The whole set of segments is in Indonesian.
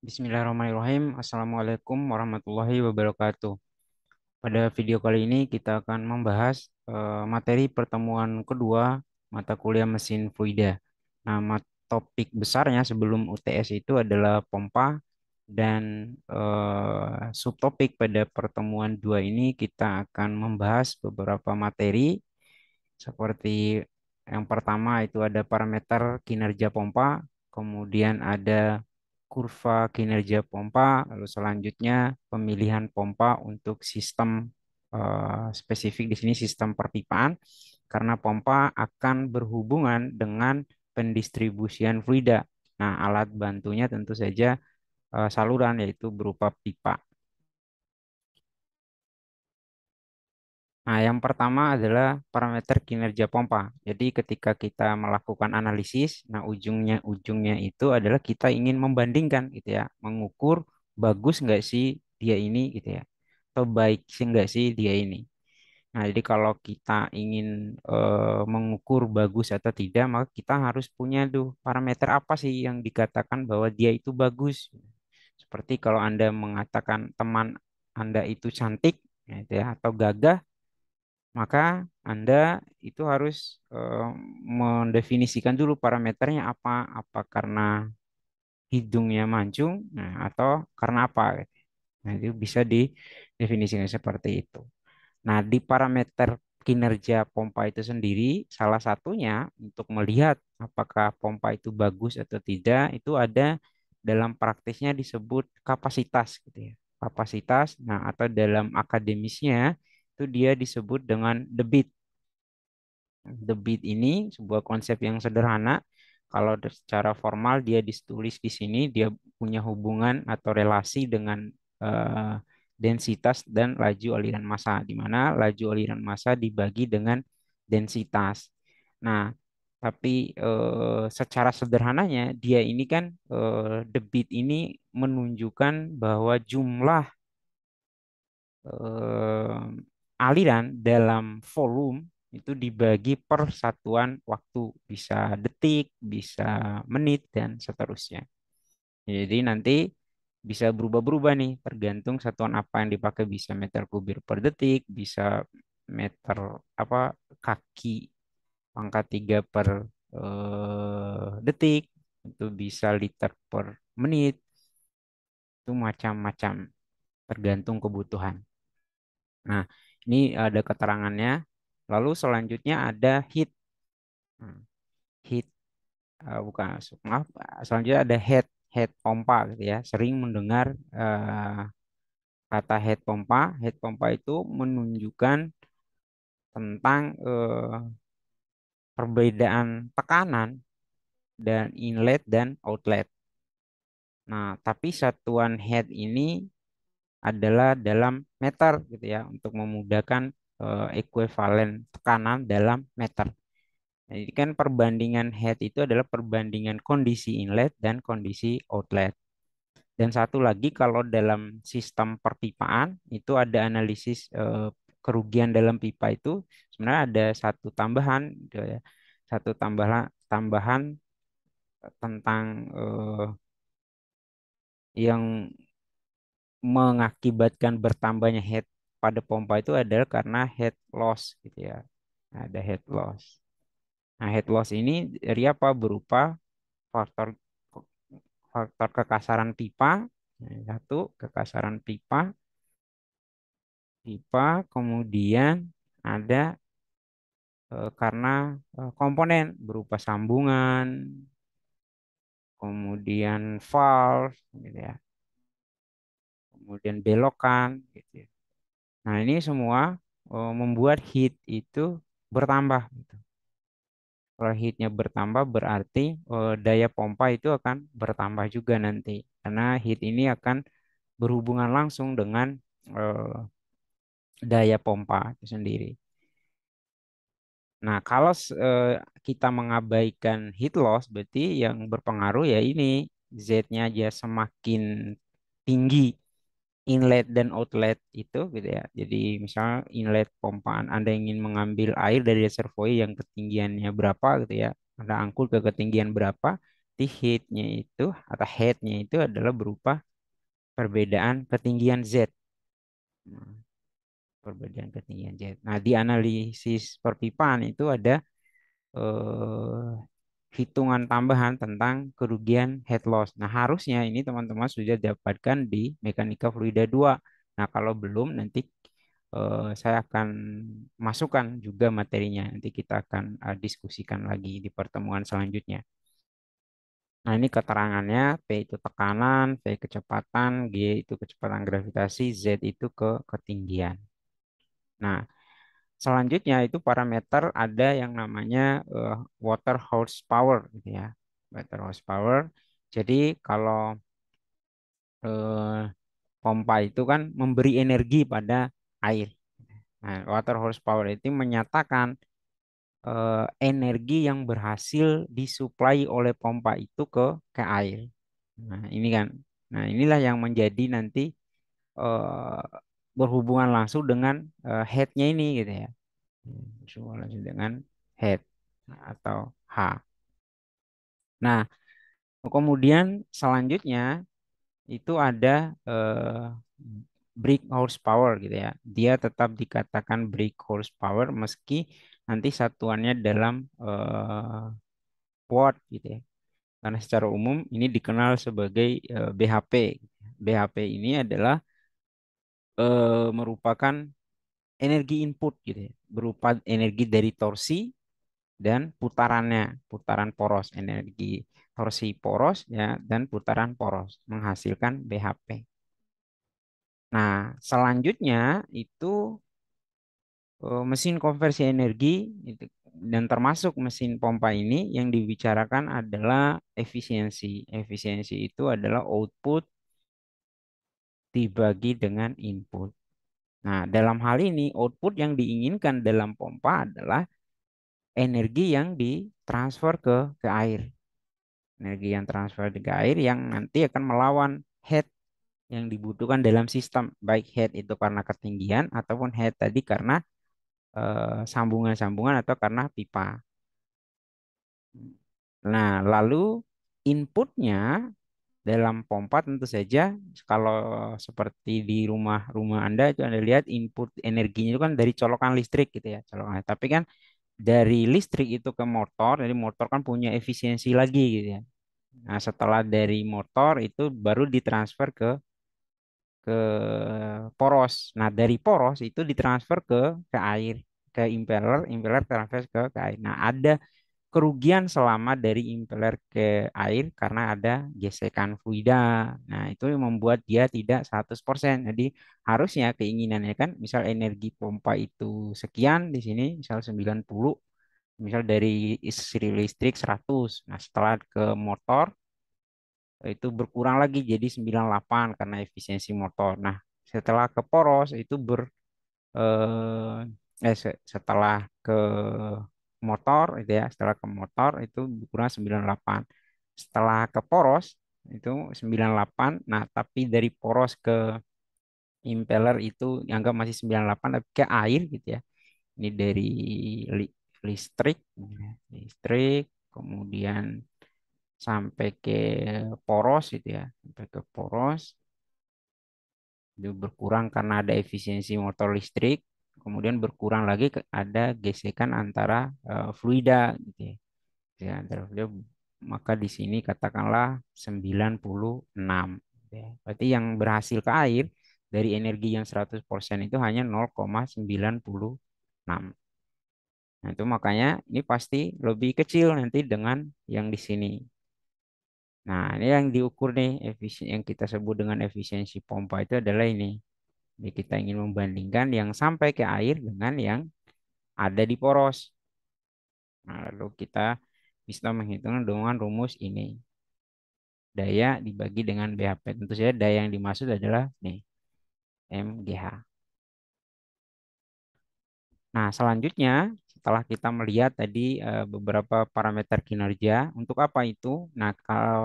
Bismillahirrahmanirrahim. Assalamualaikum warahmatullahi wabarakatuh. Pada video kali ini kita akan membahas eh, materi pertemuan kedua mata kuliah mesin fluida. Nama topik besarnya sebelum UTS itu adalah pompa dan eh, subtopik pada pertemuan dua ini kita akan membahas beberapa materi seperti yang pertama itu ada parameter kinerja pompa, kemudian ada kurva kinerja pompa, lalu selanjutnya pemilihan pompa untuk sistem eh, spesifik di sini sistem perpipaan, karena pompa akan berhubungan dengan pendistribusian fluida. Nah, alat bantunya tentu saja uh, saluran yaitu berupa pipa. Nah, yang pertama adalah parameter kinerja pompa. Jadi ketika kita melakukan analisis, nah ujungnya ujungnya itu adalah kita ingin membandingkan gitu ya, mengukur bagus nggak sih dia ini gitu ya, atau baik sih nggak sih dia ini. Nah, jadi kalau kita ingin e, mengukur bagus atau tidak, maka kita harus punya tuh parameter apa sih yang dikatakan bahwa dia itu bagus. Seperti kalau Anda mengatakan teman Anda itu cantik, ya, gitu ya, atau gagah, maka Anda itu harus uh, mendefinisikan dulu parameternya apa, apa karena hidungnya mancung nah, atau karena apa. Gitu. Nah, itu bisa didefinisikan seperti itu. Nah, di parameter kinerja pompa itu sendiri, salah satunya untuk melihat apakah pompa itu bagus atau tidak, itu ada dalam praktisnya disebut kapasitas gitu ya. Kapasitas, nah atau dalam akademisnya itu dia disebut dengan the beat. The beat ini sebuah konsep yang sederhana. Kalau secara formal dia ditulis di sini, dia punya hubungan atau relasi dengan uh, densitas dan laju aliran massa, di mana laju aliran massa dibagi dengan densitas. Nah, tapi uh, secara sederhananya dia ini kan debit eh, ini menunjukkan bahwa jumlah uh, aliran dalam volume itu dibagi per satuan waktu, bisa detik, bisa menit, dan seterusnya. Jadi nanti bisa berubah-berubah nih, tergantung satuan apa yang dipakai, bisa meter kubir per detik, bisa meter apa kaki pangkat tiga per eh, detik, itu bisa liter per menit, itu macam-macam tergantung kebutuhan. Nah, ini ada keterangannya. Lalu selanjutnya ada hit. Hmm. Hit. Uh, bukan, maaf. Selanjutnya ada head. Head pompa gitu ya. Sering mendengar uh, kata head pompa. Head pompa itu menunjukkan tentang uh, perbedaan tekanan dan inlet dan outlet. Nah, tapi satuan head ini adalah dalam meter gitu ya untuk memudahkan eh, ekuivalen tekanan dalam meter. Jadi kan perbandingan head itu adalah perbandingan kondisi inlet dan kondisi outlet. Dan satu lagi kalau dalam sistem perpipaan itu ada analisis eh, kerugian dalam pipa itu sebenarnya ada satu tambahan gitu ya. Satu tambahan tambahan tentang eh, yang mengakibatkan bertambahnya head pada pompa itu adalah karena head loss gitu ya. Nah, ada head hmm. loss. Nah, head loss ini dari apa? Berupa faktor faktor kekasaran pipa. Nah, satu, kekasaran pipa. Pipa, kemudian ada e, karena e, komponen berupa sambungan, kemudian valve, gitu ya kemudian belokan gitu ya. Nah, ini semua uh, membuat heat itu bertambah gitu. Kalau heatnya bertambah berarti uh, daya pompa itu akan bertambah juga nanti karena heat ini akan berhubungan langsung dengan uh, daya pompa itu sendiri. Nah, kalau uh, kita mengabaikan heat loss, berarti yang berpengaruh ya ini Z-nya aja semakin tinggi inlet dan outlet itu gitu ya. Jadi misalnya inlet pompaan Anda ingin mengambil air dari reservoir yang ketinggiannya berapa gitu ya. Anda angkut ke ketinggian berapa, di itu atau headnya itu adalah berupa perbedaan ketinggian Z. Nah, perbedaan ketinggian Z. Nah, di analisis perpipaan itu ada eh, hitungan tambahan tentang kerugian head loss. Nah, harusnya ini teman-teman sudah dapatkan di mekanika fluida 2. Nah, kalau belum nanti eh, saya akan masukkan juga materinya. Nanti kita akan eh, diskusikan lagi di pertemuan selanjutnya. Nah, ini keterangannya P itu tekanan, V kecepatan, G itu kecepatan gravitasi, Z itu ke ketinggian. Nah, Selanjutnya itu parameter ada yang namanya uh, water horsepower gitu ya. Water horsepower. Jadi kalau uh, pompa itu kan memberi energi pada air. Nah, water horsepower itu menyatakan uh, energi yang berhasil disuplai oleh pompa itu ke ke air. Nah, ini kan. Nah, inilah yang menjadi nanti uh, berhubungan langsung dengan uh, headnya ini gitu ya berhubungan langsung dengan head atau H. Nah kemudian selanjutnya itu ada uh, eh, brick horsepower gitu ya dia tetap dikatakan brick horsepower meski nanti satuannya dalam uh, eh, watt gitu ya karena secara umum ini dikenal sebagai uh, BHP BHP ini adalah Eh, merupakan energi input gitu ya, berupa energi dari torsi dan putarannya, putaran poros, energi torsi poros ya dan putaran poros menghasilkan BHP. Nah, selanjutnya itu eh, mesin konversi energi dan termasuk mesin pompa ini yang dibicarakan adalah efisiensi. Efisiensi itu adalah output dibagi dengan input. Nah, dalam hal ini output yang diinginkan dalam pompa adalah energi yang ditransfer ke ke air. Energi yang transfer ke air yang nanti akan melawan head yang dibutuhkan dalam sistem, baik head itu karena ketinggian ataupun head tadi karena eh, sambungan-sambungan eh, atau karena pipa. Nah, lalu inputnya dalam pompa tentu saja kalau seperti di rumah-rumah Anda itu Anda lihat input energinya itu kan dari colokan listrik gitu ya colokan tapi kan dari listrik itu ke motor jadi motor kan punya efisiensi lagi gitu ya nah setelah dari motor itu baru ditransfer ke ke poros nah dari poros itu ditransfer ke ke air ke impeller impeller transfer ke, ke air nah ada kerugian selama dari impeller ke air karena ada gesekan fluida. Nah, itu yang membuat dia tidak 100%. Jadi harusnya keinginannya kan misal energi pompa itu sekian di sini misal 90 misal dari istri listrik 100. Nah, setelah ke motor itu berkurang lagi jadi 98 karena efisiensi motor. Nah, setelah ke poros itu ber eh, eh setelah ke motor itu ya setelah ke motor itu kurang 98 setelah ke poros itu 98 nah tapi dari poros ke impeller itu anggap masih 98 tapi ke air gitu ya ini dari li, listrik ya, listrik kemudian sampai ke poros gitu ya sampai ke poros itu berkurang karena ada efisiensi motor listrik kemudian berkurang lagi ada gesekan antara eh, fluida gitu ya. Gitu antara fluida maka di sini katakanlah 96 gitu ya. berarti yang berhasil ke air dari energi yang 100% itu hanya 0,96 nah itu makanya ini pasti lebih kecil nanti dengan yang di sini nah ini yang diukur nih efisien yang kita sebut dengan efisiensi pompa itu adalah ini jadi kita ingin membandingkan yang sampai ke air dengan yang ada di poros. Nah, lalu kita bisa menghitung dengan rumus ini. Daya dibagi dengan BHP. Tentu saja daya yang dimaksud adalah nih MGH. Nah, selanjutnya setelah kita melihat tadi eh, beberapa parameter kinerja, untuk apa itu? Nah, kalau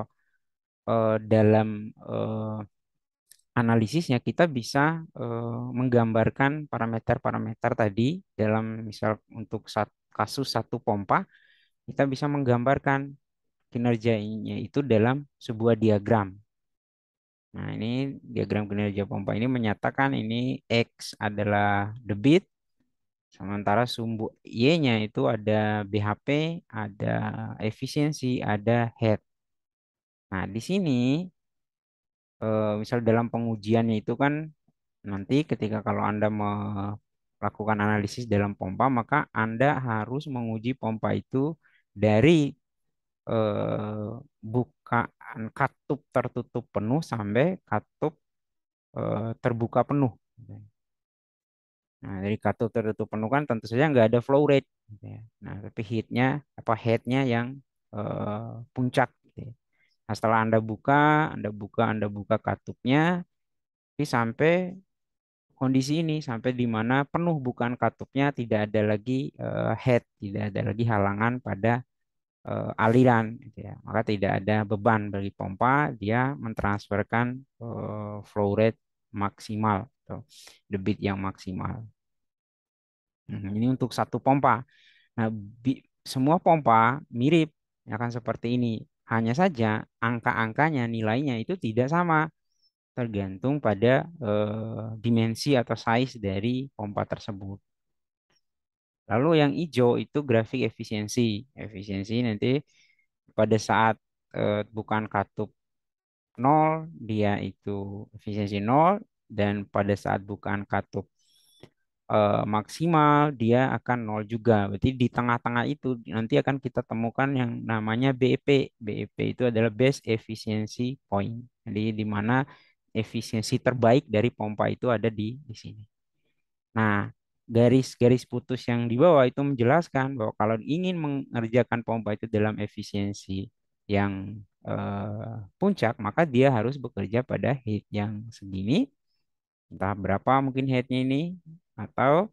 eh, dalam eh, analisisnya kita bisa uh, menggambarkan parameter-parameter tadi dalam misal untuk sat, kasus satu pompa kita bisa menggambarkan kinerjanya itu dalam sebuah diagram. Nah, ini diagram kinerja pompa ini menyatakan ini X adalah debit sementara sumbu Y-nya itu ada BHP, ada efisiensi, ada head. Nah, di sini Eh, misal dalam pengujiannya itu kan nanti ketika kalau Anda melakukan analisis dalam pompa, maka Anda harus menguji pompa itu dari eh, bukaan katup tertutup penuh sampai katup eh, terbuka penuh. Nah, dari katup tertutup penuh kan tentu saja nggak ada flow rate. Nah, tapi heatnya apa headnya yang puncak Nah, setelah Anda buka, Anda buka, Anda buka katupnya, ini sampai kondisi ini sampai di mana penuh bukan katupnya tidak ada lagi uh, head tidak ada lagi halangan pada uh, aliran gitu ya maka tidak ada beban bagi pompa dia mentransferkan uh, flow rate maksimal atau gitu. debit yang maksimal nah, ini untuk satu pompa nah semua pompa mirip akan ya kan, seperti ini hanya saja angka-angkanya, nilainya itu tidak sama tergantung pada eh, dimensi atau size dari pompa tersebut. Lalu yang hijau itu grafik efisiensi. Efisiensi nanti pada saat eh, bukan katup 0 dia itu efisiensi 0 dan pada saat bukan katup eh, maksimal dia akan nol juga. Berarti di tengah-tengah itu nanti akan kita temukan yang namanya BEP. BEP itu adalah Best Efficiency Point. Jadi di mana efisiensi terbaik dari pompa itu ada di di sini. Nah, garis-garis putus yang di bawah itu menjelaskan bahwa kalau ingin mengerjakan pompa itu dalam efisiensi yang eh, puncak, maka dia harus bekerja pada heat yang segini. Entah berapa mungkin headnya ini, atau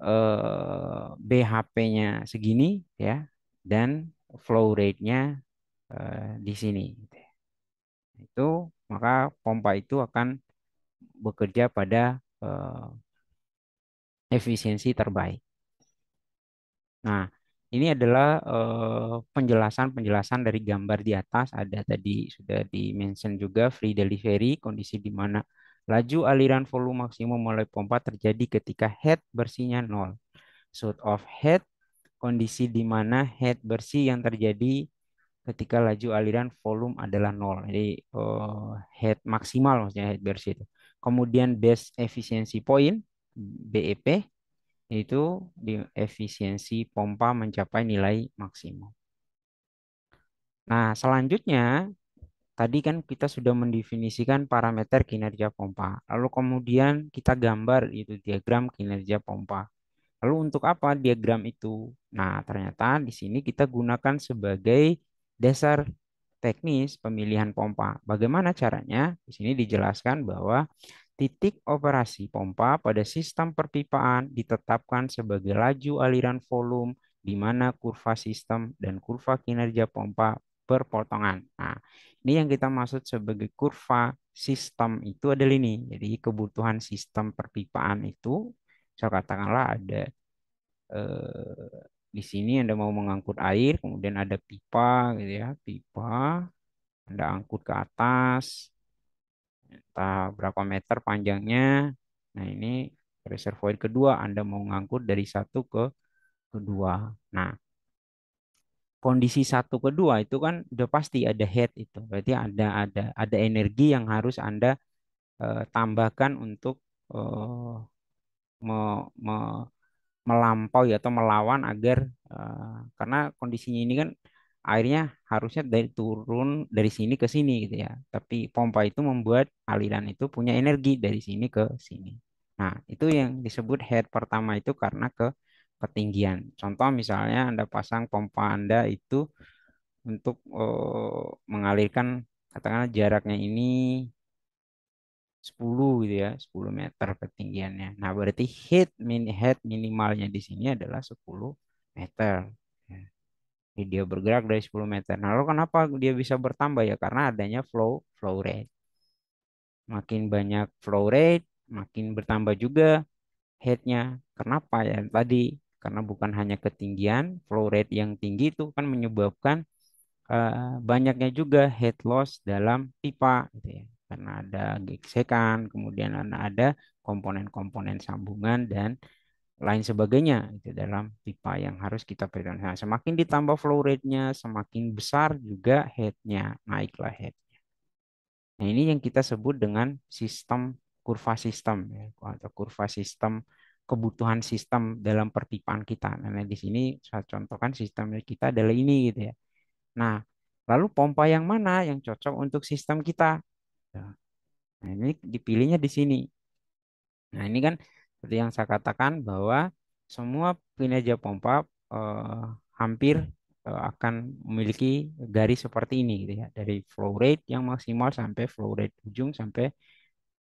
eh, BHP-nya segini ya dan flow rate-nya eh, di sini. Gitu ya. Itu maka pompa itu akan bekerja pada eh, efisiensi terbaik. Nah, ini adalah eh, penjelasan-penjelasan eh, dari gambar di atas ada tadi sudah di mention juga free delivery kondisi di mana Laju aliran volume maksimum melalui pompa terjadi ketika head bersihnya nol. Sort of head, kondisi di mana head bersih yang terjadi ketika laju aliran volume adalah nol. Jadi uh, head maksimal maksudnya head bersih itu. Kemudian best efficiency point BEP itu di efisiensi pompa mencapai nilai maksimum. Nah, selanjutnya Tadi kan kita sudah mendefinisikan parameter kinerja pompa. Lalu kemudian kita gambar itu diagram kinerja pompa. Lalu untuk apa diagram itu? Nah, ternyata di sini kita gunakan sebagai dasar teknis pemilihan pompa. Bagaimana caranya? Di sini dijelaskan bahwa titik operasi pompa pada sistem perpipaan ditetapkan sebagai laju aliran volume di mana kurva sistem dan kurva kinerja pompa berpotongan. Nah, ini yang kita maksud sebagai kurva sistem itu adalah ini. Jadi kebutuhan sistem perpipaan itu, saya katakanlah ada eh, di sini Anda mau mengangkut air, kemudian ada pipa, gitu ya, pipa, Anda angkut ke atas, entah berapa meter panjangnya. Nah ini reservoir kedua Anda mau mengangkut dari satu ke kedua. Nah kondisi satu kedua itu kan udah pasti ada head itu berarti ada ada ada energi yang harus anda uh, tambahkan untuk uh, me, me, melampaui atau melawan agar uh, karena kondisinya ini kan airnya harusnya dari turun dari sini ke sini gitu ya tapi pompa itu membuat aliran itu punya energi dari sini ke sini nah itu yang disebut head pertama itu karena ke ketinggian. Contoh misalnya Anda pasang pompa Anda itu untuk eh, mengalirkan katakanlah jaraknya ini 10 gitu ya, 10 meter ketinggiannya. Nah, berarti head min head minimalnya di sini adalah 10 meter. Ya. Jadi dia bergerak dari 10 meter. Nah, lalu kenapa dia bisa bertambah ya? Karena adanya flow flow rate. Makin banyak flow rate, makin bertambah juga headnya. Kenapa ya? Tadi karena bukan hanya ketinggian flow rate yang tinggi itu kan menyebabkan uh, banyaknya juga head loss dalam pipa gitu ya karena ada gesekan kemudian ada komponen-komponen sambungan dan lain sebagainya itu dalam pipa yang harus kita perhitungkan. Nah, semakin ditambah flow rate-nya, semakin besar juga head-nya, naiklah head-nya. Nah, ini yang kita sebut dengan sistem kurva sistem ya, atau kurva sistem kebutuhan sistem dalam pertipaan kita. Nah, nah, di sini saya contohkan sistemnya kita adalah ini gitu ya. Nah, lalu pompa yang mana yang cocok untuk sistem kita? Nah, nah, ini dipilihnya di sini. Nah, ini kan seperti yang saya katakan bahwa semua kinerja pompa eh, hampir eh, akan memiliki garis seperti ini gitu ya. Dari flow rate yang maksimal sampai flow rate ujung sampai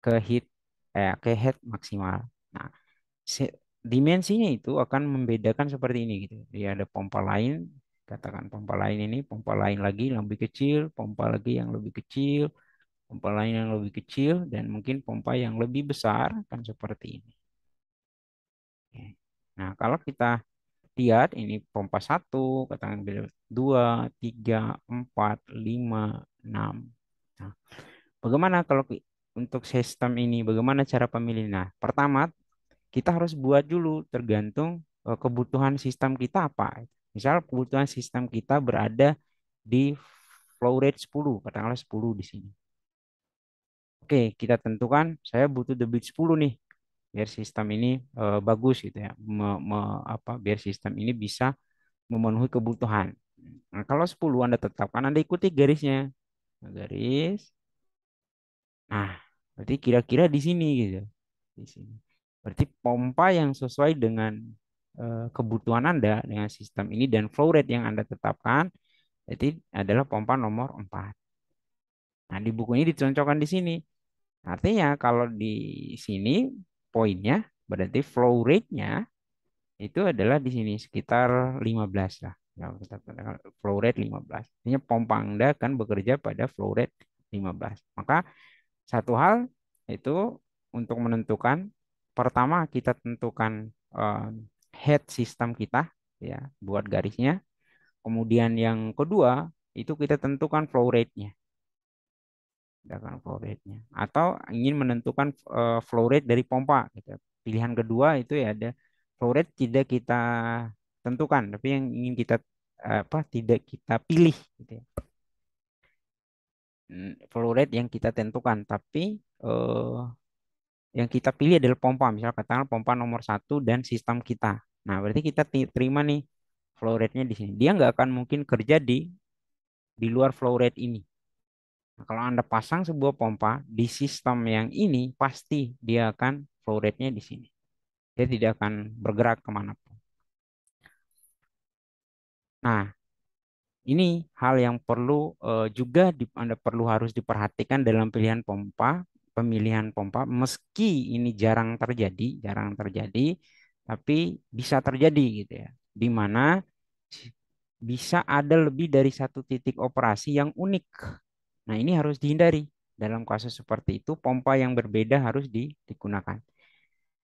ke heat eh, ke head maksimal. Nah, dimensinya itu akan membedakan seperti ini gitu. Jadi ada pompa lain, katakan pompa lain ini, pompa lain lagi yang lebih kecil, pompa lagi yang lebih kecil, pompa lain yang lebih kecil dan mungkin pompa yang lebih besar akan seperti ini. Nah, kalau kita lihat ini pompa 1, katakan 2, 3, 4, 5, 6. Nah, bagaimana kalau untuk sistem ini bagaimana cara pemilih? Nah, pertama kita harus buat dulu tergantung eh, kebutuhan sistem kita apa. Misal kebutuhan sistem kita berada di flow rate 10, katakanlah 10 di sini. Oke, kita tentukan saya butuh debit 10 nih biar sistem ini e, bagus gitu ya. Me, me, apa biar sistem ini bisa memenuhi kebutuhan. Nah, kalau 10 Anda tetapkan Anda ikuti garisnya. Nah, garis. Nah, berarti kira-kira di sini gitu. Di sini. Berarti pompa yang sesuai dengan eh, kebutuhan Anda dengan sistem ini dan flow rate yang Anda tetapkan jadi adalah pompa nomor 4. Nah, di buku ini dicocokkan di sini. Artinya kalau di sini poinnya berarti flow rate-nya itu adalah di sini sekitar 15 lah. Ya, flow rate 15. Artinya pompa Anda akan bekerja pada flow rate 15. Maka satu hal itu untuk menentukan pertama kita tentukan uh, head system kita ya buat garisnya. Kemudian yang kedua itu kita tentukan flow rate-nya. Tentukan flow rate-nya atau ingin menentukan uh, flow rate dari pompa gitu. Pilihan kedua itu ya ada flow rate tidak kita tentukan tapi yang ingin kita apa tidak kita pilih gitu ya. Hmm, flow rate yang kita tentukan tapi uh, yang kita pilih adalah pompa. Misalnya katakan pompa nomor satu dan sistem kita. Nah, berarti kita terima nih flow rate-nya di sini. Dia nggak akan mungkin kerja di di luar flow rate ini. Nah, kalau Anda pasang sebuah pompa di sistem yang ini, pasti dia akan flow rate-nya di sini. Dia tidak akan bergerak kemana pun. Nah, ini hal yang perlu eh, juga Anda perlu harus diperhatikan dalam pilihan pompa pemilihan pompa meski ini jarang terjadi, jarang terjadi tapi bisa terjadi gitu ya. Di mana bisa ada lebih dari satu titik operasi yang unik. Nah, ini harus dihindari. Dalam kasus seperti itu pompa yang berbeda harus digunakan.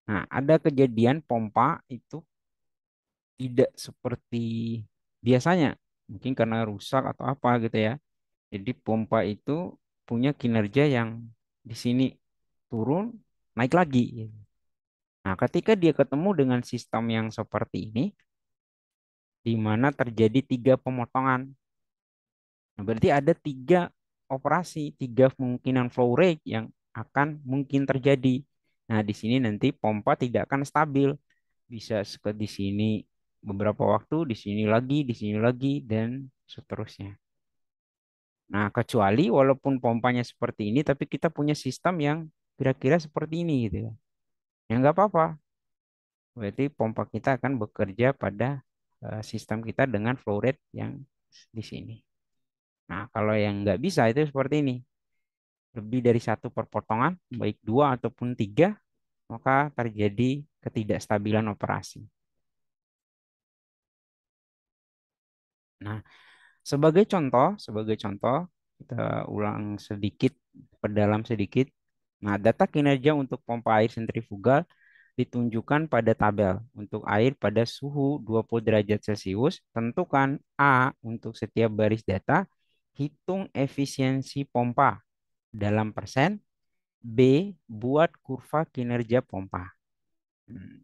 Nah, ada kejadian pompa itu tidak seperti biasanya. Mungkin karena rusak atau apa gitu ya. Jadi pompa itu punya kinerja yang di sini turun, naik lagi. Nah, ketika dia ketemu dengan sistem yang seperti ini, di mana terjadi tiga pemotongan. Nah, berarti ada tiga operasi, tiga kemungkinan flow rate yang akan mungkin terjadi. Nah, di sini nanti pompa tidak akan stabil. Bisa seperti di sini beberapa waktu, di sini lagi, di sini lagi, dan seterusnya. Nah, kecuali walaupun pompanya seperti ini, tapi kita punya sistem yang kira-kira seperti ini gitu ya. Ya nggak apa-apa. Berarti pompa kita akan bekerja pada eh, sistem kita dengan flow rate yang di sini. Nah, kalau yang nggak bisa itu seperti ini. Lebih dari satu perpotongan, baik dua ataupun tiga, maka terjadi ketidakstabilan operasi. Nah, sebagai contoh, sebagai contoh kita ulang sedikit, perdalam sedikit. Nah, data kinerja untuk pompa air sentrifugal ditunjukkan pada tabel. Untuk air pada suhu 20 derajat Celcius, tentukan A untuk setiap baris data, hitung efisiensi pompa dalam persen, B buat kurva kinerja pompa. Hmm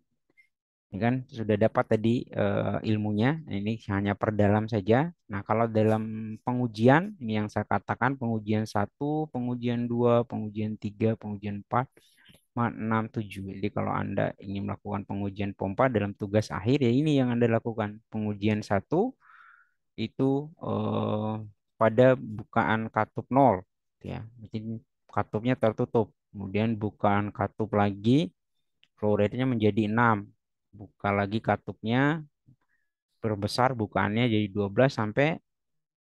ya kan sudah dapat tadi uh, ilmunya ini hanya perdalam saja nah kalau dalam pengujian ini yang saya katakan pengujian satu pengujian dua pengujian tiga pengujian empat 6, tujuh Jadi kalau Anda ingin melakukan pengujian pompa dalam tugas akhir, ya ini yang Anda lakukan. Pengujian satu itu uh, pada bukaan katup nol. Ya. Jadi katupnya tertutup. Kemudian bukaan katup lagi, flow rate-nya menjadi 6 buka lagi katupnya perbesar bukaannya jadi 12 sampai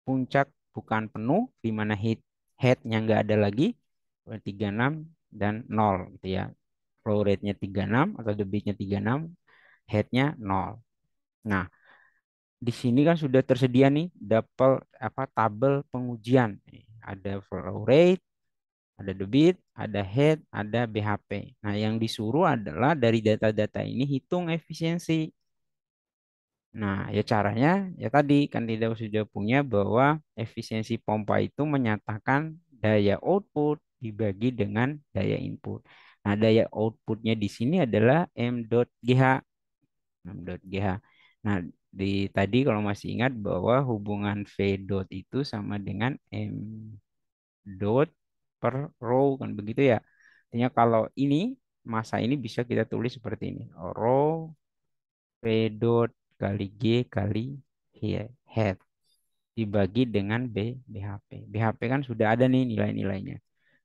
puncak bukaan penuh di mana head headnya nggak ada lagi 36 dan 0 gitu ya flow rate-nya 36 atau debitnya 36, headnya 0. Nah, di sini kan sudah tersedia nih double apa tabel pengujian. Ada flow rate, ada debit, ada head, ada BHP. Nah, yang disuruh adalah dari data-data ini hitung efisiensi. Nah, ya caranya ya tadi kan tidak sudah punya bahwa efisiensi pompa itu menyatakan daya output dibagi dengan daya input. Nah, daya outputnya di sini adalah m dot m.gh. Nah, di tadi kalau masih ingat bahwa hubungan v dot itu sama dengan m dot per row kan begitu ya. Artinya kalau ini masa ini bisa kita tulis seperti ini. Row P dot kali G kali head dibagi dengan B BHP. BHP kan sudah ada nih nilai-nilainya.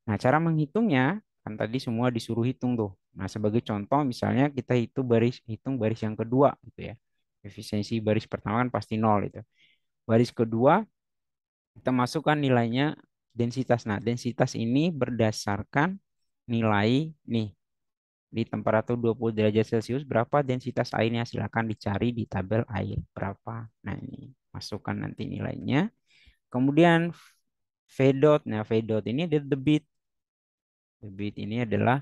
Nah, cara menghitungnya kan tadi semua disuruh hitung tuh. Nah, sebagai contoh misalnya kita itu baris hitung baris yang kedua gitu ya. Efisiensi baris pertama kan pasti nol itu. Baris kedua kita masukkan nilainya densitas. Nah, densitas ini berdasarkan nilai nih di temperatur 20 derajat Celcius berapa densitas airnya silahkan dicari di tabel air berapa. Nah, ini masukkan nanti nilainya. Kemudian V dot. Nah, V dot ini ada debit. Debit ini adalah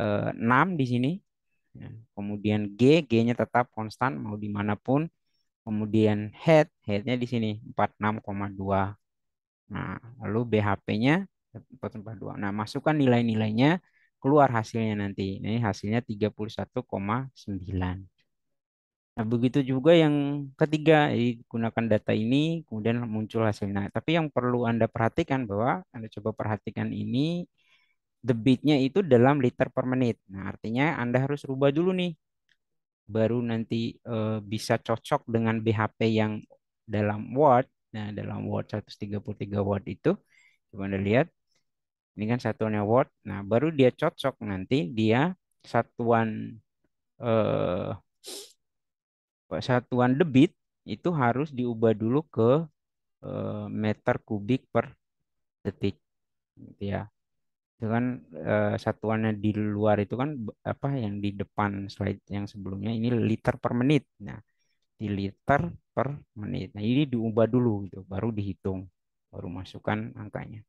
eh, 6 di sini. Nah, kemudian G, G-nya tetap konstan mau dimanapun. Kemudian head, headnya di sini 46,2 Nah, lalu BHP-nya 442. Nah, masukkan nilai-nilainya, keluar hasilnya nanti. Nah, ini hasilnya 31,9. Nah, begitu juga yang ketiga, jadi gunakan data ini, kemudian muncul hasilnya. Nah, tapi yang perlu Anda perhatikan bahwa Anda coba perhatikan ini, debitnya itu dalam liter per menit. Nah, artinya Anda harus rubah dulu nih, baru nanti e, bisa cocok dengan BHP yang dalam watt Nah, dalam watt 133 watt itu, coba Anda lihat, ini kan satuannya watt. Nah, baru dia cocok nanti dia satuan eh, satuan debit itu harus diubah dulu ke eh, meter kubik per detik, gitu ya itu kan eh, satuannya di luar itu kan apa yang di depan slide yang sebelumnya ini liter per menit. Nah, liter per menit. Nah, ini diubah dulu gitu, baru dihitung, baru masukkan angkanya.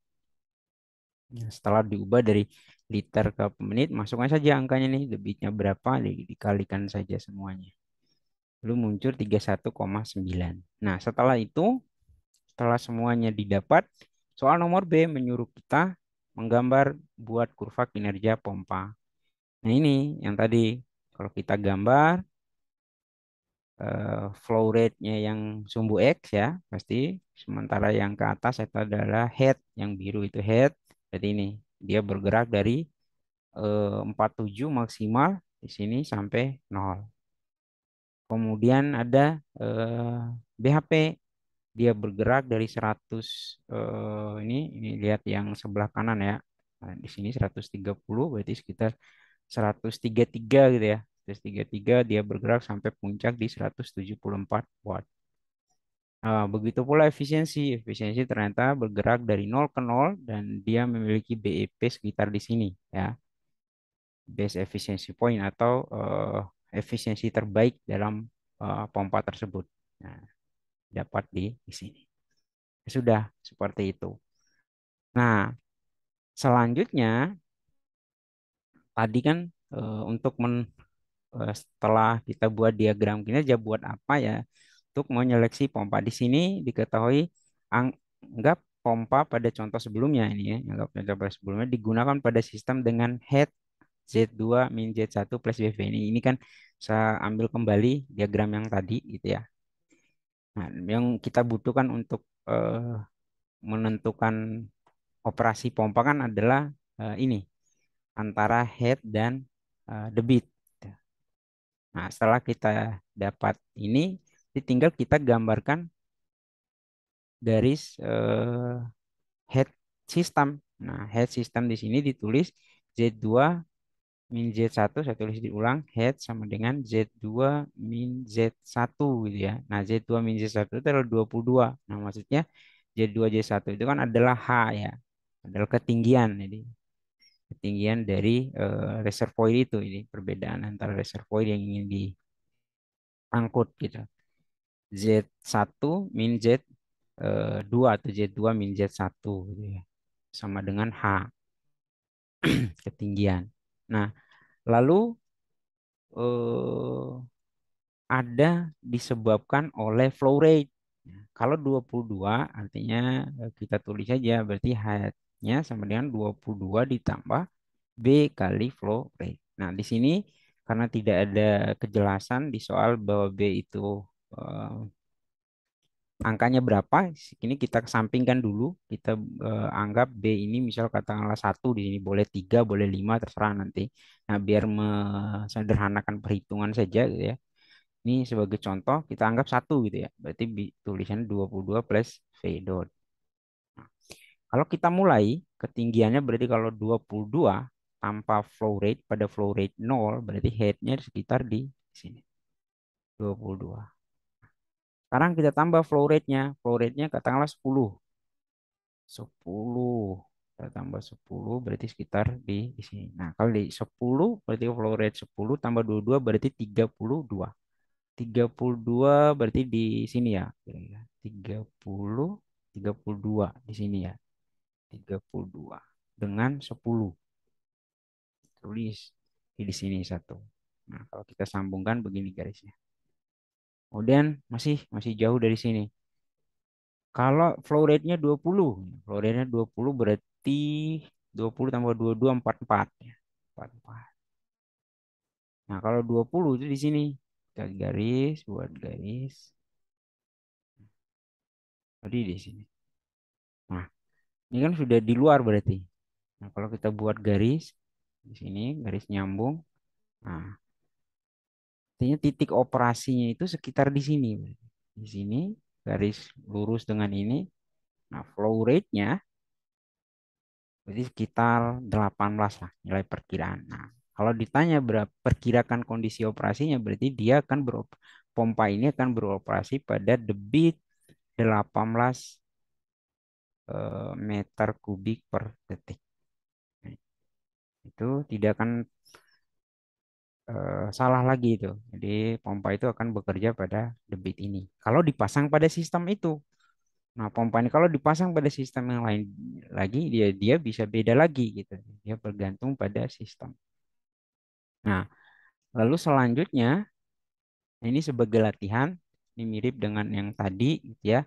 Nah, setelah diubah dari liter ke menit, masukkan saja angkanya nih, debitnya berapa, dikalikan saja semuanya. Lalu muncul 31,9. Nah, setelah itu, setelah semuanya didapat, soal nomor B menyuruh kita menggambar buat kurva kinerja pompa. Nah, ini yang tadi kalau kita gambar uh, flow rate-nya yang sumbu X ya pasti sementara yang ke atas itu adalah head yang biru itu head jadi ini dia bergerak dari eh, uh, 47 maksimal di sini sampai 0 kemudian ada uh, eh, BHP dia bergerak dari 100 uh, ini ini lihat yang sebelah kanan ya nah, di sini 130 berarti sekitar 133 gitu ya Terus 33 dia bergerak sampai puncak di 174 watt. Nah, begitu pula efisiensi. Efisiensi ternyata bergerak dari 0 ke 0 dan dia memiliki BEP sekitar di sini ya. Base efficiency point atau uh, efisiensi terbaik dalam uh, pompa tersebut. Nah, dapat di di sini. Ya sudah seperti itu. Nah, selanjutnya tadi kan uh, untuk men, Eh, setelah kita buat diagram kinerja buat apa ya untuk menyeleksi pompa di sini diketahui anggap pompa pada contoh sebelumnya ini ya anggap contoh pada sebelumnya digunakan pada sistem dengan head Z2 min Z1 plus BV ini ini kan saya ambil kembali diagram yang tadi gitu ya nah yang kita butuhkan untuk uh, menentukan operasi pompa kan adalah uh, ini antara head dan uh, debit Nah, setelah kita dapat ini, tinggal kita gambarkan garis uh, eh, head system. Nah, head system di sini ditulis Z2 min Z1, saya tulis diulang, head sama dengan Z2 min Z1 gitu ya. Nah, Z2 min Z1 itu adalah 22. Nah, maksudnya Z2, Z1 itu kan adalah H ya, adalah ketinggian. Jadi ketinggian dari uh, reservoir itu ini perbedaan antara reservoir yang ingin diangkut gitu Z1 min Z2 uh, eh, atau Z2 min Z1 gitu ya. sama dengan H ketinggian nah lalu uh, ada disebabkan oleh flow rate kalau 22 artinya kita tulis saja berarti Ya, sama dengan 22 ditambah B kali flow rate. Nah, di sini karena tidak ada kejelasan di soal bahwa B itu eh, angkanya berapa, ini kita kesampingkan dulu. Kita eh, anggap B ini misal katakanlah satu di sini boleh tiga, boleh lima terserah nanti. Nah, biar sederhanakan perhitungan saja gitu ya. Ini sebagai contoh kita anggap satu gitu ya. Berarti tulisan 22 plus V dot. Kalau kita mulai, ketinggiannya berarti kalau 22 tanpa flow rate pada flow rate 0, berarti headnya sekitar di sini. 22. Sekarang kita tambah flow rate-nya. Flow rate-nya katakanlah 10. 10. Kita tambah 10 berarti sekitar di, di sini. Nah, kalau di 10 berarti flow rate 10 tambah 22 berarti 32. 32 berarti di sini ya. 30 32 di sini ya. 32 dengan 10. Tulis di sini satu. Nah, kalau kita sambungkan begini garisnya. Kemudian masih masih jauh dari sini. Kalau flow rate-nya 20, flow rate-nya 20 berarti 20 tambah 22 44 ya. 44. Nah, kalau 20 itu di sini kita garis buat garis. Tadi di sini. Nah, ini kan sudah di luar berarti. Nah, kalau kita buat garis di sini garis nyambung. Nah, artinya titik operasinya itu sekitar di sini. Di sini garis lurus dengan ini. Nah, flow rate-nya berarti sekitar 18 lah nilai perkiraan. Nah, kalau ditanya berapa perkirakan kondisi operasinya berarti dia akan beroperasi, pompa ini akan beroperasi pada debit 18 Eh, meter kubik per detik. Itu tidak akan eh, salah lagi itu. Jadi pompa itu akan bekerja pada debit ini. Kalau dipasang pada sistem itu. Nah, pompa ini kalau dipasang pada sistem yang lain lagi dia dia bisa beda lagi gitu. Dia bergantung pada sistem. Nah, lalu selanjutnya ini sebagai latihan ini mirip dengan yang tadi gitu ya.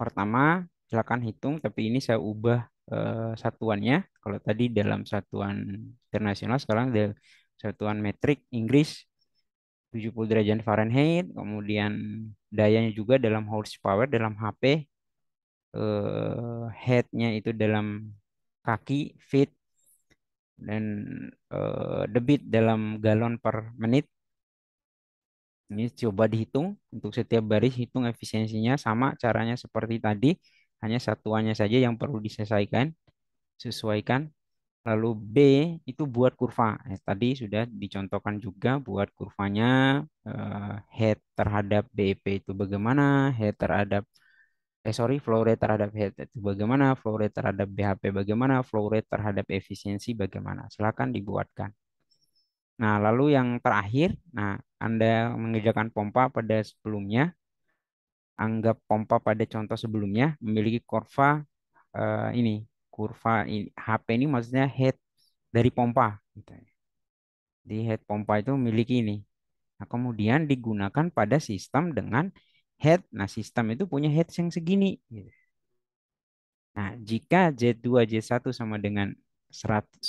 Pertama, silakan hitung, tapi ini saya ubah eh, satuannya. Kalau tadi dalam satuan internasional, sekarang dalam satuan metrik Inggris 70 derajat Fahrenheit, kemudian dayanya juga dalam horsepower, dalam HP, eh, headnya itu dalam kaki, feet, dan eh, debit dalam galon per menit. Ini coba dihitung untuk setiap baris hitung efisiensinya sama caranya seperti tadi hanya satuannya saja yang perlu diselesaikan, sesuaikan lalu B itu buat kurva eh, tadi sudah dicontohkan juga buat kurvanya eh, head terhadap BEP itu bagaimana head terhadap eh sorry flow rate terhadap head itu bagaimana flow rate terhadap BHP bagaimana flow rate terhadap efisiensi bagaimana silahkan dibuatkan Nah, lalu yang terakhir, nah Anda mengerjakan pompa pada sebelumnya, anggap pompa pada contoh sebelumnya memiliki kurva uh, ini kurva ini, HP ini maksudnya head dari pompa gitu. Ya. Di head pompa itu memiliki ini. Nah, kemudian digunakan pada sistem dengan head. Nah, sistem itu punya head yang segini gitu. Nah, jika J 2 J 1 sama dengan 11,3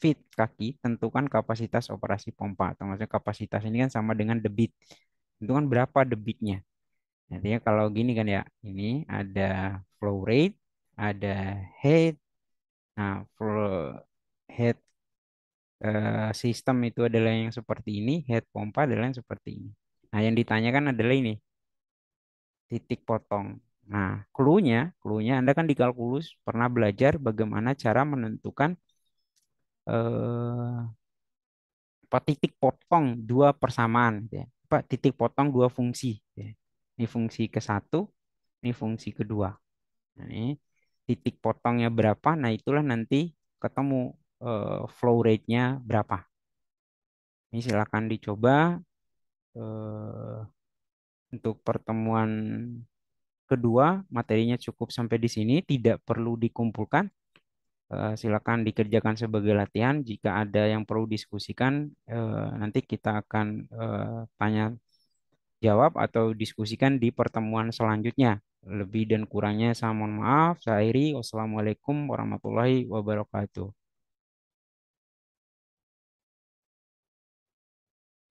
feet kaki, tentukan kapasitas operasi pompa atau maksudnya kapasitas ini kan sama dengan debit kan berapa debitnya. Artinya kalau gini kan ya, ini ada flow rate, ada head. Nah, flow head uh, sistem itu adalah yang seperti ini, head pompa adalah yang seperti ini. Nah, yang ditanyakan adalah ini, titik potong. Nah, clue-nya, clue Anda kan di kalkulus pernah belajar bagaimana cara menentukan eh, titik potong dua persamaan. Gitu ya apa titik potong dua fungsi. Ya, ini fungsi ke satu, ini fungsi kedua. Nah, ini titik potongnya berapa? Nah itulah nanti ketemu eh, flow rate-nya berapa. Ini silakan dicoba eh, untuk pertemuan kedua materinya cukup sampai di sini, tidak perlu dikumpulkan Eh, silakan dikerjakan sebagai latihan. Jika ada yang perlu diskusikan, eh, nanti kita akan eh, tanya jawab atau diskusikan di pertemuan selanjutnya. Lebih dan kurangnya saya mohon maaf. Saya akhiri. Wassalamualaikum warahmatullahi wabarakatuh.